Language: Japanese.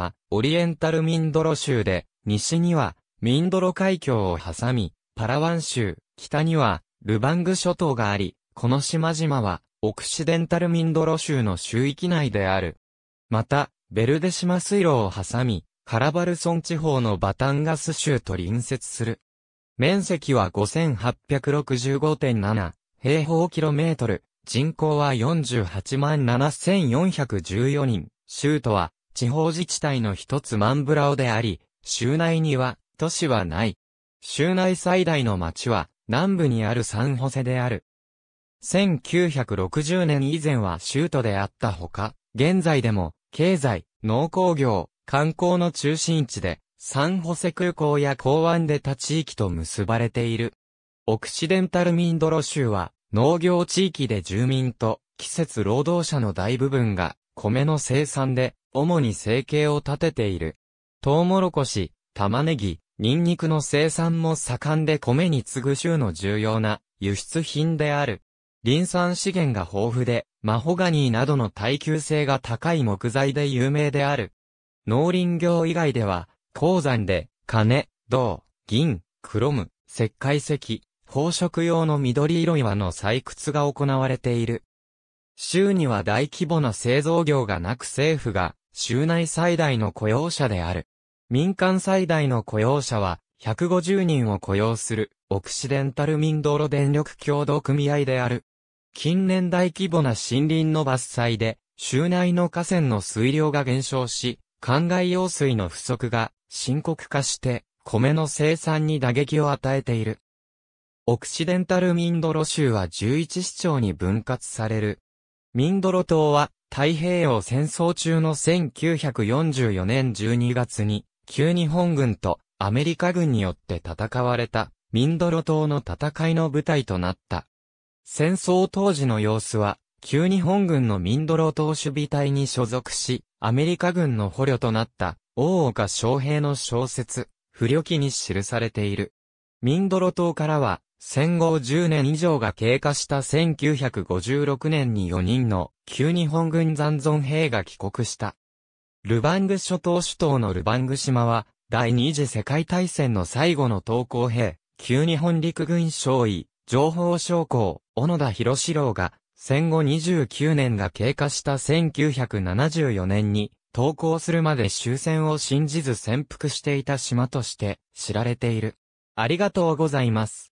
はオリエンタルミンドロ州で、西にはミンドロ海峡を挟み、パラワン州、北にはルバング諸島があり、この島々はオクシデンタルミンドロ州の州域内である。また、ベルデ島水路を挟み、カラバルソン地方のバタンガス州と隣接する。面積は5865.7平方キロメートル、人口は48万7414人、州都は地方自治体の一つマンブラオであり、州内には都市はない。州内最大の町は南部にあるサンホセである。1960年以前は州都であったほか、現在でも経済、農工業、観光の中心地で、サンホセ空港や港湾で他地域と結ばれている。オクシデンタルミンドロ州は農業地域で住民と季節労働者の大部分が米の生産で、主に生計を立てている。トウモロコシ、玉ねぎ、ニンニクの生産も盛んで米に次ぐ州の重要な輸出品である。ン産資源が豊富で、マホガニーなどの耐久性が高い木材で有名である。農林業以外では、鉱山で、金、銅、銀、クロム、石灰石、宝飾用の緑色岩の採掘が行われている。州には大規模な製造業がなく政府が州内最大の雇用者である。民間最大の雇用者は150人を雇用するオクシデンタルミンドロ電力協同組合である。近年大規模な森林の伐採で州内の河川の水量が減少し、灌漑用水の不足が深刻化して米の生産に打撃を与えている。オクシデンタルミンドロ州は11市町に分割されるミンドロ島は太平洋戦争中の1944年12月に旧日本軍とアメリカ軍によって戦われたミンドロ島の戦いの舞台となった。戦争当時の様子は旧日本軍のミンドロ島守備隊に所属しアメリカ軍の捕虜となった大岡昌平の小説、不良記に記されている。ミンドロ島からは戦後10年以上が経過した1956年に4人の旧日本軍残存兵が帰国した。ルバング諸島首都のルバング島は、第二次世界大戦の最後の投降兵、旧日本陸軍少尉、情報将校、小野田博士郎が、戦後29年が経過した1974年に、投降するまで終戦を信じず潜伏していた島として知られている。ありがとうございます。